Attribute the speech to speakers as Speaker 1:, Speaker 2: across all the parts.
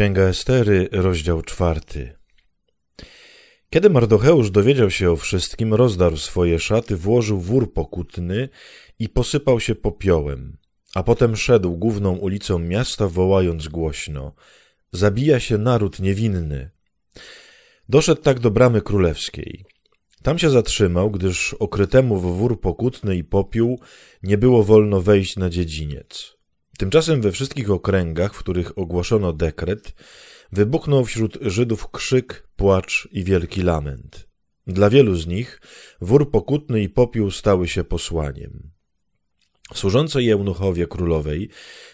Speaker 1: Księga Estery, rozdział czwarty. Kiedy Mardocheusz dowiedział się o wszystkim, rozdarł swoje szaty, włożył wór pokutny i posypał się popiołem, a potem szedł główną ulicą miasta, wołając głośno: Zabija się naród niewinny. Doszedł tak do bramy królewskiej. Tam się zatrzymał, gdyż okrytemu w wór pokutny i popiół nie było wolno wejść na dziedziniec. Tymczasem we wszystkich okręgach, w których ogłoszono dekret, wybuchnął wśród Żydów krzyk, płacz i wielki lament. Dla wielu z nich wór pokutny i popiół stały się posłaniem. Służący eunuchowie królowej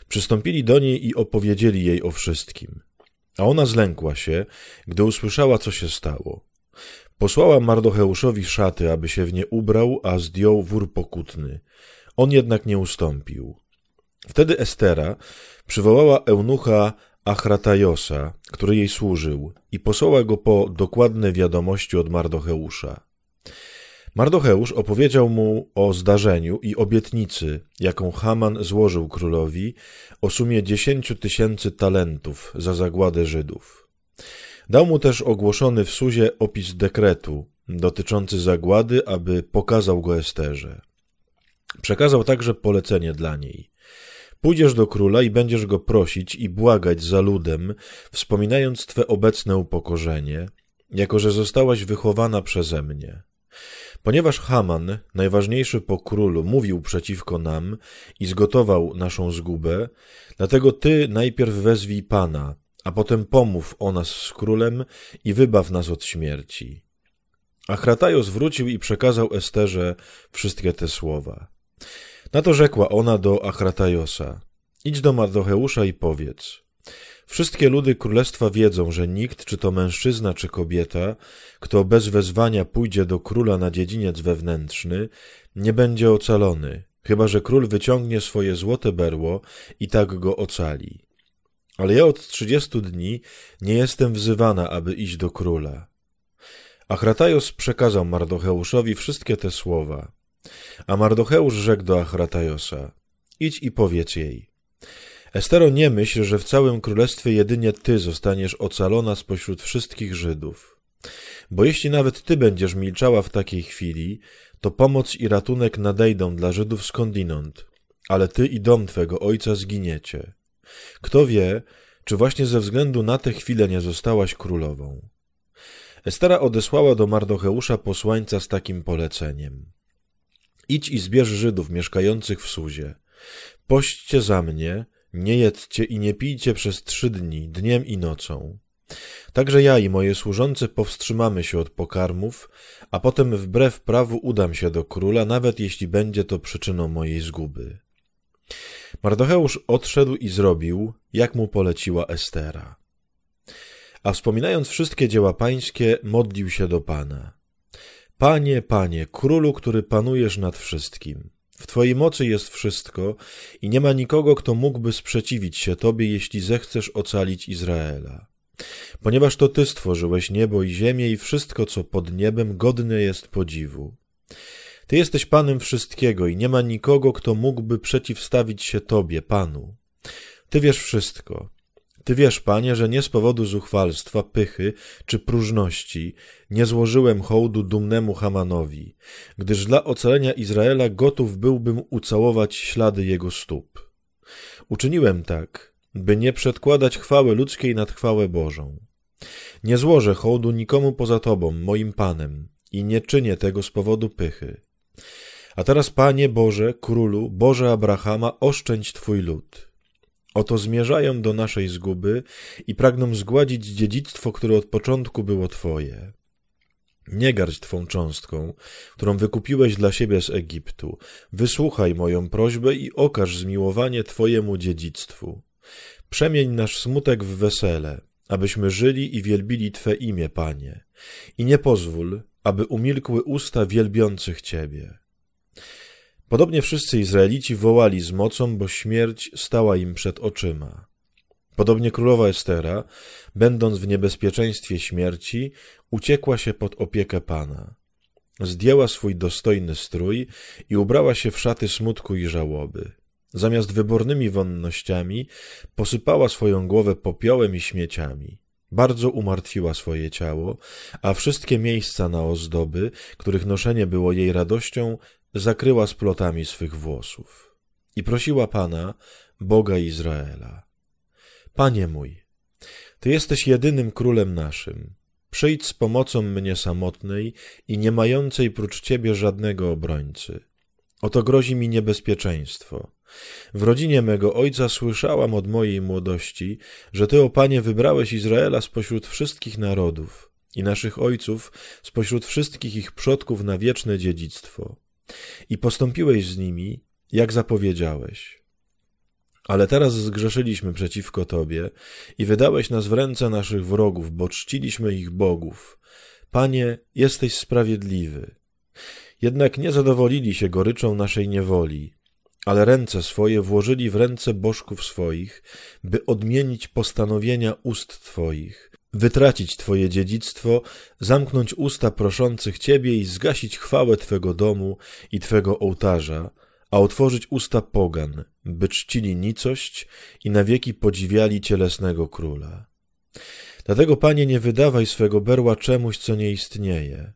Speaker 1: przystąpili do niej i opowiedzieli jej o wszystkim. A ona zlękła się, gdy usłyszała, co się stało. Posłała Mardocheuszowi szaty, aby się w nie ubrał, a zdjął wór pokutny. On jednak nie ustąpił. Wtedy Estera przywołała eunucha Achratajosa, który jej służył, i posłała go po dokładne wiadomości od Mardocheusza. Mardocheusz opowiedział mu o zdarzeniu i obietnicy, jaką Haman złożył królowi o sumie dziesięciu tysięcy talentów za zagładę Żydów. Dał mu też ogłoszony w Suzie opis dekretu dotyczący zagłady, aby pokazał go Esterze. Przekazał także polecenie dla niej – Pójdziesz do króla i będziesz go prosić i błagać za ludem, wspominając twe obecne upokorzenie, jako że zostałaś wychowana przeze mnie. Ponieważ Haman, najważniejszy po królu, mówił przeciwko nam i zgotował naszą zgubę, dlatego ty najpierw wezwij Pana, a potem pomów o nas z królem i wybaw nas od śmierci. A wrócił i przekazał Esterze wszystkie te słowa. Na to rzekła ona do Achratajosa: Idź do Mardocheusza i powiedz. Wszystkie ludy królestwa wiedzą, że nikt, czy to mężczyzna, czy kobieta, kto bez wezwania pójdzie do króla na dziedziniec wewnętrzny, nie będzie ocalony, chyba że król wyciągnie swoje złote berło i tak go ocali. Ale ja od trzydziestu dni nie jestem wzywana, aby iść do króla. Achratajos przekazał Mardocheuszowi wszystkie te słowa. A Mardocheusz rzekł do Achratajosa: idź i powiedz jej. Estero, nie myśl, że w całym królestwie jedynie ty zostaniesz ocalona spośród wszystkich Żydów. Bo jeśli nawet ty będziesz milczała w takiej chwili, to pomoc i ratunek nadejdą dla Żydów skądinąd, ale ty i dom twego ojca zginiecie. Kto wie, czy właśnie ze względu na tę chwilę nie zostałaś królową. Estera odesłała do Mardocheusza posłańca z takim poleceniem. Idź i zbierz Żydów mieszkających w Suzie. Pośćcie za mnie, nie jedzcie i nie pijcie przez trzy dni, dniem i nocą. Także ja i moje służące powstrzymamy się od pokarmów, a potem wbrew prawu udam się do króla, nawet jeśli będzie to przyczyną mojej zguby. Mardocheusz odszedł i zrobił, jak mu poleciła Estera. A wspominając wszystkie dzieła pańskie, modlił się do Pana. Panie, Panie, Królu, który panujesz nad wszystkim. W Twojej mocy jest wszystko i nie ma nikogo, kto mógłby sprzeciwić się Tobie, jeśli zechcesz ocalić Izraela. Ponieważ to Ty stworzyłeś niebo i ziemię i wszystko, co pod niebem, godne jest podziwu. Ty jesteś Panem wszystkiego i nie ma nikogo, kto mógłby przeciwstawić się Tobie, Panu. Ty wiesz wszystko, ty wiesz, panie, że nie z powodu zuchwalstwa, pychy czy próżności nie złożyłem hołdu dumnemu Hamanowi, gdyż dla ocalenia Izraela gotów byłbym ucałować ślady jego stóp. Uczyniłem tak, by nie przedkładać chwały ludzkiej nad chwałę Bożą. Nie złożę hołdu nikomu poza Tobą, moim Panem, i nie czynię tego z powodu pychy. A teraz, Panie Boże, Królu, Boże Abrahama, oszczędź Twój lud. Oto zmierzają do naszej zguby i pragną zgładzić dziedzictwo, które od początku było Twoje. Nie garść Twą cząstką, którą wykupiłeś dla siebie z Egiptu. Wysłuchaj moją prośbę i okaż zmiłowanie Twojemu dziedzictwu. Przemień nasz smutek w wesele, abyśmy żyli i wielbili Twe imię, Panie. I nie pozwól, aby umilkły usta wielbiących Ciebie. Podobnie wszyscy Izraelici wołali z mocą, bo śmierć stała im przed oczyma. Podobnie królowa Estera, będąc w niebezpieczeństwie śmierci, uciekła się pod opiekę Pana. Zdjęła swój dostojny strój i ubrała się w szaty smutku i żałoby. Zamiast wybornymi wonnościami posypała swoją głowę popiołem i śmieciami. Bardzo umartwiła swoje ciało, a wszystkie miejsca na ozdoby, których noszenie było jej radością, zakryła splotami swych włosów i prosiła Pana, Boga Izraela: Panie mój, Ty jesteś jedynym królem naszym. Przyjdź z pomocą mnie samotnej i nie mającej prócz Ciebie żadnego obrońcy. Oto grozi mi niebezpieczeństwo. W rodzinie mego ojca słyszałam od mojej młodości, że Ty, o Panie, wybrałeś Izraela spośród wszystkich narodów i naszych ojców spośród wszystkich ich przodków na wieczne dziedzictwo. I postąpiłeś z nimi, jak zapowiedziałeś. Ale teraz zgrzeszyliśmy przeciwko Tobie i wydałeś nas w ręce naszych wrogów, bo czciliśmy ich bogów. Panie, jesteś sprawiedliwy. Jednak nie zadowolili się goryczą naszej niewoli, ale ręce swoje włożyli w ręce bożków swoich, by odmienić postanowienia ust Twoich, wytracić Twoje dziedzictwo, zamknąć usta proszących Ciebie i zgasić chwałę Twego domu i Twego ołtarza, a otworzyć usta pogan, by czcili nicość i na wieki podziwiali cielesnego króla. Dlatego, Panie, nie wydawaj swego berła czemuś, co nie istnieje.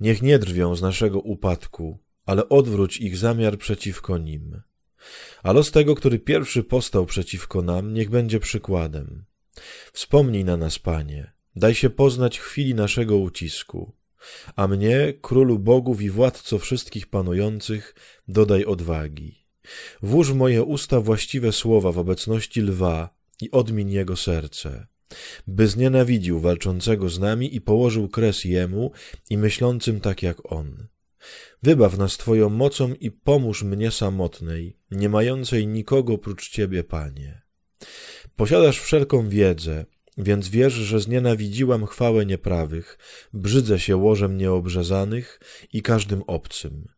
Speaker 1: Niech nie drwią z naszego upadku, ale odwróć ich zamiar przeciwko nim. A los tego, który pierwszy postał przeciwko nam, niech będzie przykładem. Wspomnij na nas, Panie, daj się poznać chwili naszego ucisku, a mnie, królu bogów i władco wszystkich panujących, dodaj odwagi. Włóż w moje usta właściwe słowa w obecności lwa i odmień jego serce, by znienawidził walczącego z nami i położył kres jemu i myślącym tak jak on. Wybaw nas Twoją mocą i pomóż mnie samotnej, nie mającej nikogo prócz Ciebie, Panie. Posiadasz wszelką wiedzę, więc wiesz, że znienawidziłam chwałę nieprawych, brzydzę się łożem nieobrzezanych i każdym obcym.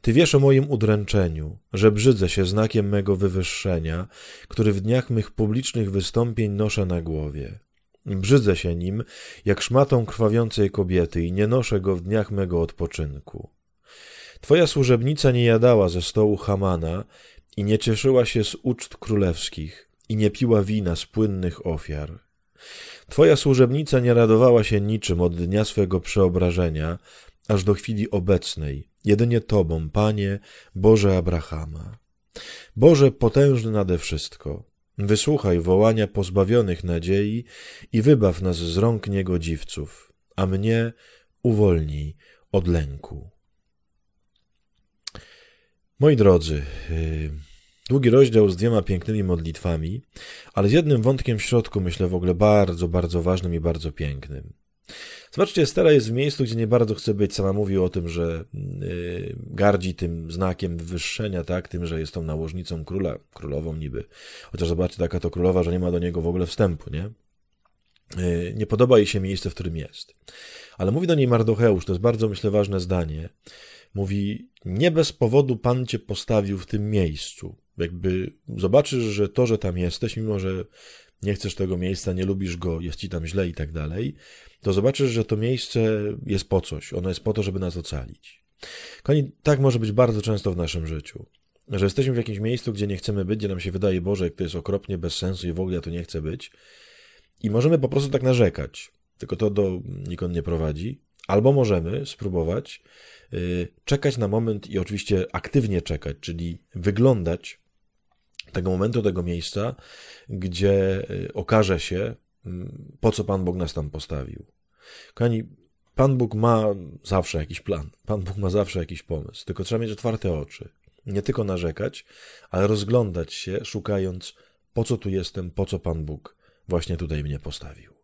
Speaker 1: Ty wiesz o moim udręczeniu, że brzydzę się znakiem mego wywyższenia, który w dniach mych publicznych wystąpień noszę na głowie. Brzydzę się nim, jak szmatą krwawiącej kobiety i nie noszę go w dniach mego odpoczynku. Twoja służebnica nie jadała ze stołu Hamana i nie cieszyła się z uczt królewskich, i nie piła wina z płynnych ofiar. Twoja służebnica nie radowała się niczym od dnia swego przeobrażenia, aż do chwili obecnej, jedynie Tobą, Panie, Boże Abrahama. Boże potężny nade wszystko, wysłuchaj wołania pozbawionych nadziei i wybaw nas z rąk niegodziwców, a mnie uwolnij od lęku. Moi drodzy, yy... Długi rozdział z dwiema pięknymi modlitwami, ale z jednym wątkiem w środku, myślę w ogóle bardzo, bardzo ważnym i bardzo pięknym. Zobaczcie, Estera jest w miejscu, gdzie nie bardzo chce być. Sama mówi o tym, że y, gardzi tym znakiem wywyższenia, tak? Tym, że jest tą nałożnicą króla, królową niby. Chociaż zobaczcie, taka to królowa, że nie ma do niego w ogóle wstępu, nie? Y, nie podoba jej się miejsce, w którym jest. Ale mówi do niej Mardocheusz, to jest bardzo, myślę, ważne zdanie. Mówi, nie bez powodu Pan cię postawił w tym miejscu. Jakby zobaczysz, że to, że tam jesteś, mimo że nie chcesz tego miejsca, nie lubisz go, jest ci tam źle i tak dalej, to zobaczysz, że to miejsce jest po coś. Ono jest po to, żeby nas ocalić. Kochani, tak może być bardzo często w naszym życiu. Że jesteśmy w jakimś miejscu, gdzie nie chcemy być, gdzie nam się wydaje, Boże, jak to jest okropnie, bez sensu i w ogóle ja tu nie chcę być. I możemy po prostu tak narzekać. Tylko to do nikąd nie prowadzi. Albo możemy spróbować y, czekać na moment i oczywiście aktywnie czekać, czyli wyglądać tego momentu, tego miejsca, gdzie y, okaże się, mm, po co Pan Bóg nas tam postawił. Kochani, Pan Bóg ma zawsze jakiś plan, Pan Bóg ma zawsze jakiś pomysł, tylko trzeba mieć otwarte oczy. Nie tylko narzekać, ale rozglądać się, szukając, po co tu jestem, po co Pan Bóg właśnie tutaj mnie postawił.